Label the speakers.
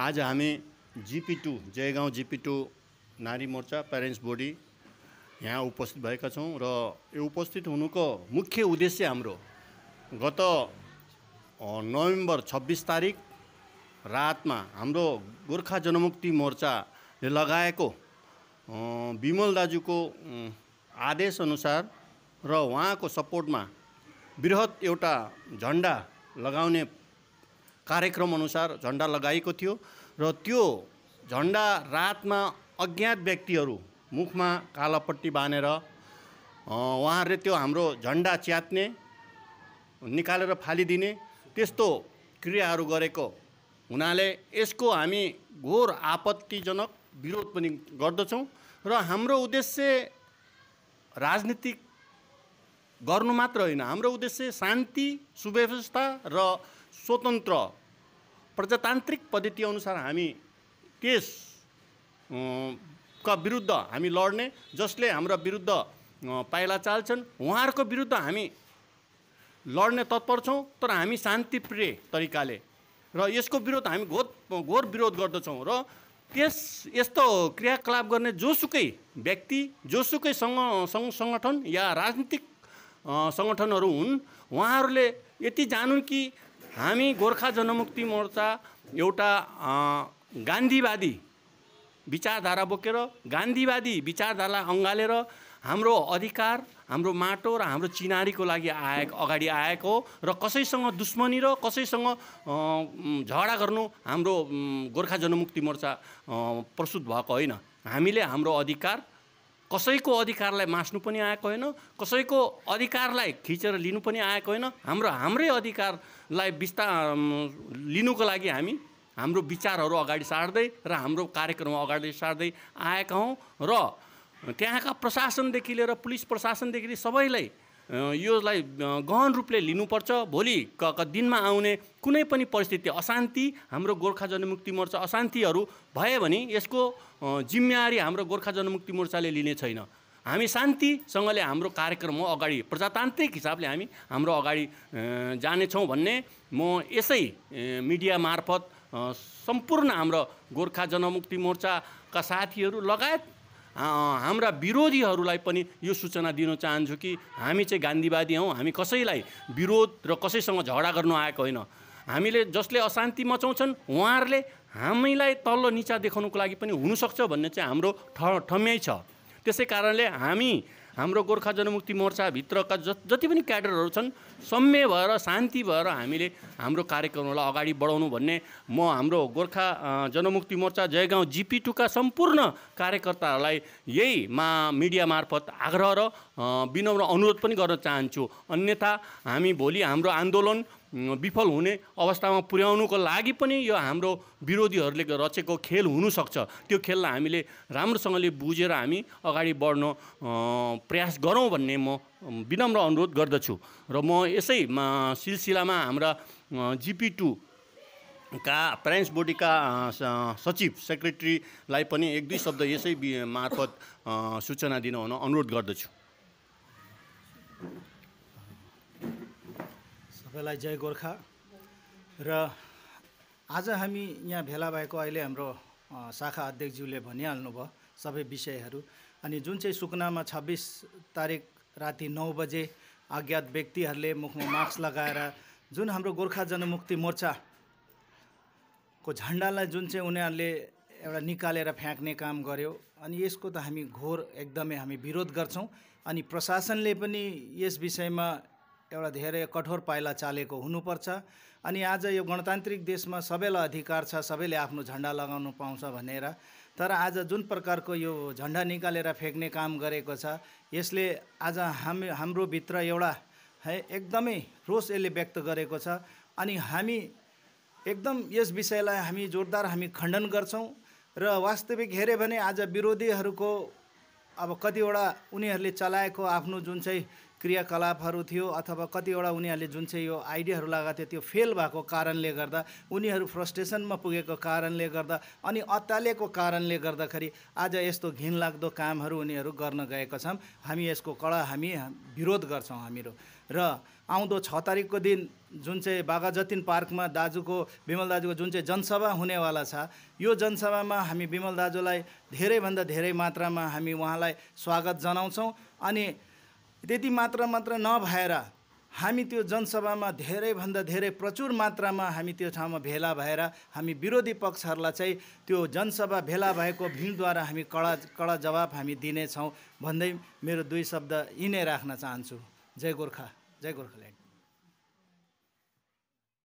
Speaker 1: आज हामी GP two Jaigaon GP two नारी मोर्चा प्यारेन्ट्स बोडी यहाँ उपस्थित भएका छौँ र यो उपस्थित हुनुको मुख्य उद्देश्य हाम्रो गत नोभेम्बर छब्बिस तारिक रातमा हाम्रो गोर्खा जनमुक्ति मोर्चाले लगाएको विमल दाजुको आदेशअनुसार र उहाँको सपोर्टमा वृहत एउटा झन्डा लगाउने कार्यक्रम अनुसार झन्डा लगाएको थियो र त्यो झन्डा रातमा अज्ञात व्यक्तिहरू मुखमा कालापट्टि बाँधेर उहाँहरूले त्यो हाम्रो झन्डा च्यात्ने निकालेर फालिदिने त्यस्तो क्रियाहरू गरेको हुनाले यसको हामी घोर आपत्तिजनक विरोध पनि गर्दछौँ र हाम्रो उद्देश्य राजनीतिक गर्नु मात्र होइन हाम्रो उद्देश्य शान्ति सुव्यवस्था र स्वतन्त्र प्रजातान्त्रिक पद्धतिअनुसार हामी त्यस का विरुद्ध हामी लड्ने जसले हाम्रा विरुद्ध पाइला चाल्छन् उहाँहरूको विरुद्ध हामी लड्ने तत्पर छौँ तर हामी शान्तिप्रिय तरिकाले र यसको विरोध हामी घोर घोर विरोध गर्दछौँ र त्यस यस्तो क्रियाकलाप गर्ने जोसुकै व्यक्ति जोसुकै सङ्घ सङ्घ सङ्गठन या राजनीतिक सङ्गठनहरू हुन् उहाँहरूले यति जानुन् कि हामी गोर्खा जनमुक्ति मोर्चा एउटा गान्धीवादी विचारधारा बोकेर गान्धीवादी विचारधारालाई अँगालेर हाम्रो अधिकार हाम्रो माटो र हाम्रो चिनारीको लागि आएको अगाडि आएको र कसैसँग दुश्मनी र कसैसँग झगडा गर्नु हाम्रो गोर्खा जनमुक्ति मोर्चा प्रस्तुत भएको होइन हामीले हाम्रो अधिकार कसैको अधिकारलाई मास्नु पनि आएको होइन कसैको अधिकारलाई खिचेर लिनु पनि आएको होइन हाम्रो हाम्रै अधिकारलाई बिस्ता लिनुको लागि हामी हाम्रो विचारहरू अगाडि सार्दै र हाम्रो कार्यक्रम अगाडि सार्दै आएका हौँ र त्यहाँका प्रशासनदेखि लिएर पुलिस प्रशासनदेखि सबैलाई यसलाई गहन रूपले लिनुपर्छ भोलि क क दिनमा आउने कुनै पनि परिस्थिति अशान्ति हाम्रो गोर्खा जनमुक्ति मोर्चा अशान्तिहरू भयो भने यसको जिम्मेवारी हाम्रो गोर्खा जनमुक्ति मोर्चाले लिने छैन हामी शान्तिसँगले हाम्रो कार्यक्रम हो अगाडि प्रजातान्त्रिक हिसाबले हामी हाम्रो अगाडि जानेछौँ भन्ने म यसै मिडिया मार्फत सम्पूर्ण हाम्रो गोर्खा जनमुक्ति मोर्चाका साथीहरू लगायत हाम्रा विरोधीहरूलाई पनि यो सूचना दिन चाहन्छु कि हामी चाहिँ गान्धीवादी हौँ हामी कसैलाई विरोध र कसैसँग झगडा गर्नु आएको होइन हामीले जसले अशान्ति मचाउँछन् उहाँहरूले हामीलाई तल्लो निचा देखाउनुको लागि पनि हुनसक्छ भन्ने चाहिँ हाम्रो ठ ठम्याइ छ त्यसै कारणले हामी हाम्रो गोर्खा जनमुक्ति मोर्चाभित्रका ज जति पनि क्याडरहरू छन् सम्य भएर शान्ति भएर हामीले हाम्रो कार्यक्रमलाई अगाडि बढाउनु भन्ने म हाम्रो गोर्खा जनमुक्ति मोर्चा जयगाउँ जिपी टूका सम्पूर्ण कार्यकर्ताहरूलाई यही मा मिडिया मार्फत आग्रह र विनम्र अनुरोध पनि गर्न चाहन्छु अन्यथा हामी भोलि हाम्रो आन्दोलन विफल हुने अवस्थामा पुर्याउनुको लागि पनि यो हाम्रो विरोधीहरूले रचेको खेल हुनुसक्छ त्यो खेललाई हामीले राम्रोसँगले बुझेर हामी अगाडि बढ्न प्रयास गरौँ भन्ने म विनम्र अनुरोध गर्दछु र म यसै सिलसिलामा हाम्रा जिपी टू का प्यारेन्ट्स बोडीका सचिव सेक्रेटरीलाई पनि एक दुई शब्द यसै मार्फत सूचना हुन अनुरोध गर्दछु
Speaker 2: सबैलाई जय गोर्खा र आज हामी यहाँ भेला भएको अहिले हाम्रो शाखा अध्यक्षज्यूले भनिहाल्नुभयो सबै विषयहरू अनि जुन चाहिँ सुकुनामा छब्बिस तारिक राति नौ बजे अज्ञात व्यक्तिहरूले मुखमा मास्क लगाएर जुन हाम्रो गोर्खा जनमुक्ति मोर्चाको झन्डालाई जुन चाहिँ उनीहरूले एउटा निकालेर फ्याँक्ने काम गर्यो अनि यसको त हामी घोर एकदमै हामी विरोध गर्छौँ अनि प्रशासनले पनि यस विषयमा एउटा धेरै कठोर पाइला चालेको हुनुपर्छ अनि आज यो गणतान्त्रिक देशमा सबैलाई अधिकार छ सबैले आफ्नो झन्डा लगाउनु पाउँछ भनेर तर आज जुन प्रकारको यो झन्डा निकालेर फ्याँक्ने काम गरेको छ यसले आज हामी हाम्रो भित्र एउटा है एकदमै रोष यसले व्यक्त गरेको छ अनि हामी एकदम यस विषयलाई हामी जोरदार हामी खण्डन गर्छौँ र वास्तविक हेऱ्यो भने आज विरोधीहरूको अब कतिवटा उनीहरूले चलाएको आफ्नो जुन चाहिँ क्रियाकलापहरू थियो अथवा कतिवटा उनीहरूले जुन चाहिँ यो आइडियाहरू लगाएको थियो त्यो फेल भएको कारणले गर्दा उनीहरू फ्रस्ट्रेसनमा पुगेको कारणले गर्दा अनि अत्यालेको कारणले गर्दाखेरि आज यस्तो घिनलाग्दो कामहरू उनीहरू गर्न गएका छन् हामी यसको कडा हामी विरोध गर्छौँ हामीहरू र आउँदो छ तारिकको दिन जुन चाहिँ बाघा जतिन पार्कमा दाजुको विमल दाजुको जुन चाहिँ जनसभा हुनेवाला छ यो जनसभामा हामी विमल दाजुलाई धेरैभन्दा धेरै मात्रामा हामी उहाँलाई स्वागत जनाउँछौँ अनि त्यति मात्र मात्र नभएर हामी त्यो जनसभामा धेरैभन्दा धेरै प्रचुर मात्रामा हामी त्यो ठाउँमा भेला भएर हामी विरोधी पक्षहरूलाई चाहिँ त्यो जनसभा भेला भएको भिडद्वारा हामी कडा कडा जवाब हामी दिनेछौँ भन्दै मेरो दुई शब्द यिनै राख्न चाहन्छु जय गोर्खा जय गोर्खाल्यान्ड